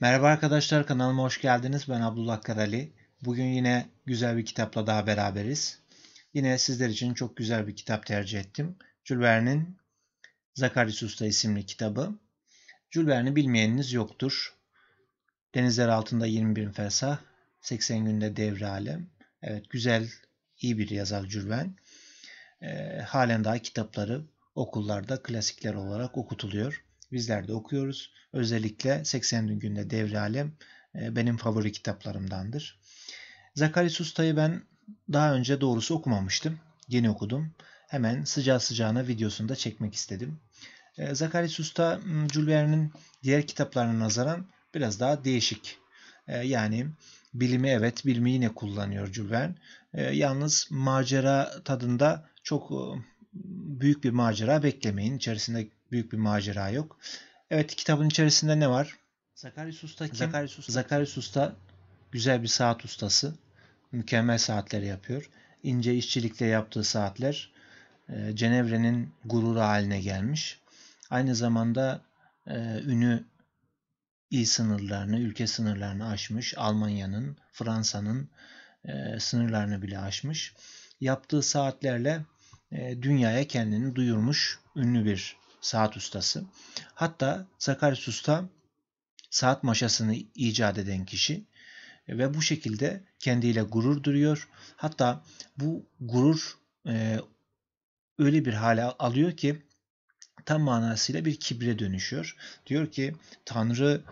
Merhaba arkadaşlar kanalıma hoş geldiniz. Ben Abdullah Karali. Bugün yine güzel bir kitapla daha beraberiz. Yine sizler için çok güzel bir kitap tercih ettim. Jules Verne'in Zakaryus Usta isimli kitabı. Jules Verne'i bilmeyeniniz yoktur. Denizler altında 21 fersah, 80 günde devre alem. Evet güzel, iyi bir yazar Jules Verne. Ee, e, halen daha kitapları okullarda klasikler olarak okutuluyor. Bizler de okuyoruz. Özellikle 80. günde Devralem e, benim favori kitaplarımdandır. Zakari Susta'yı ben daha önce doğrusu okumamıştım. Yeni okudum. Hemen sıcağı sıcağına videosunu da çekmek istedim. E, Zakari Susta Jules Verne'in diğer kitaplarına nazaran biraz daha değişik. E, yani bilimi evet, bilimi yine kullanıyor Jules Verne. Yalnız macera tadında çok büyük bir macera beklemeyin. İçerisinde büyük bir macera yok. Evet kitabın içerisinde ne var? Zakarius Usta kim? Zakarius Usta. Zakarius Usta güzel bir saat ustası. Mükemmel saatleri yapıyor. İnce işçilikle yaptığı saatler e, Cenevre'nin gururu haline gelmiş. Aynı zamanda e, ünü il sınırlarını, ülke sınırlarını aşmış. Almanya'nın, Fransa'nın e, sınırlarını bile aşmış. Yaptığı saatlerle dünyaya kendini duyurmuş ünlü bir saat ustası. Hatta Zakaryas Usta saat maşasını icat eden kişi ve bu şekilde kendiyle gurur duruyor. Hatta bu gurur e, öyle bir hale alıyor ki tam manasıyla bir kibre dönüşüyor. Diyor ki Tanrı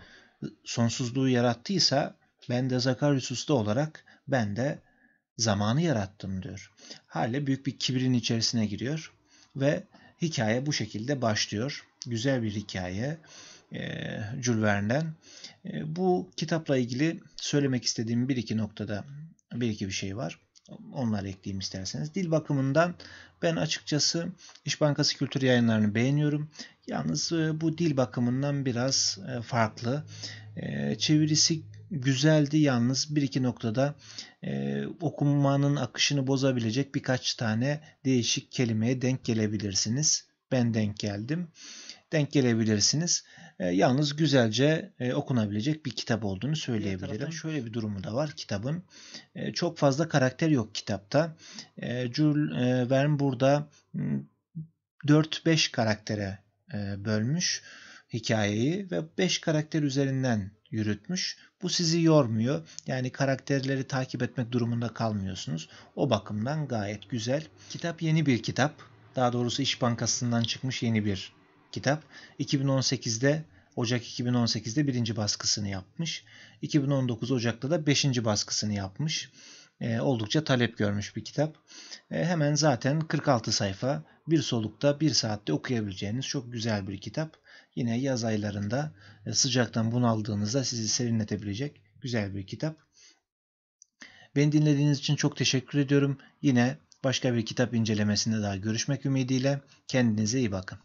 sonsuzluğu yarattıysa ben de Zakaryus Usta olarak ben de zamanı yarattım diyor. Hale büyük bir kibrin içerisine giriyor ve hikaye bu şekilde başlıyor. Güzel bir hikaye. E, Jules Verne'den. E, bu kitapla ilgili söylemek istediğim bir iki noktada bir iki bir şey var. Onları ekleyeyim isterseniz. Dil bakımından ben açıkçası İş Bankası Kültür Yayınlarını beğeniyorum. Yalnız e, bu dil bakımından biraz farklı. Çevirisi güzeldi yalnız bir iki noktada e, okunmanın akışını bozabilecek birkaç tane değişik kelimeye denk gelebilirsiniz. Ben denk geldim. Denk gelebilirsiniz. E, yalnız güzelce e, okunabilecek bir kitap olduğunu söyleyebilirim. Şöyle bir durumu da var kitabın. E, çok fazla karakter yok kitapta. E, Jules e, Verne burada 4-5 hmm, karaktere e, bölmüş hikayeyi ve 5 karakter üzerinden yürütmüş. Bu sizi yormuyor. Yani karakterleri takip etmek durumunda kalmıyorsunuz. O bakımdan gayet güzel. Kitap yeni bir kitap. Daha doğrusu İş Bankası'ndan çıkmış yeni bir kitap. 2018'de Ocak 2018'de birinci baskısını yapmış. 2019 Ocak'ta da beşinci baskısını yapmış. E, oldukça talep görmüş bir kitap. E, hemen zaten 46 sayfa bir solukta bir saatte okuyabileceğiniz çok güzel bir kitap yine yaz aylarında e, sıcaktan bunaldığınızda sizi serinletebilecek güzel bir kitap. Beni dinlediğiniz için çok teşekkür ediyorum. Yine başka bir kitap incelemesinde daha görüşmek ümidiyle. Kendinize iyi bakın.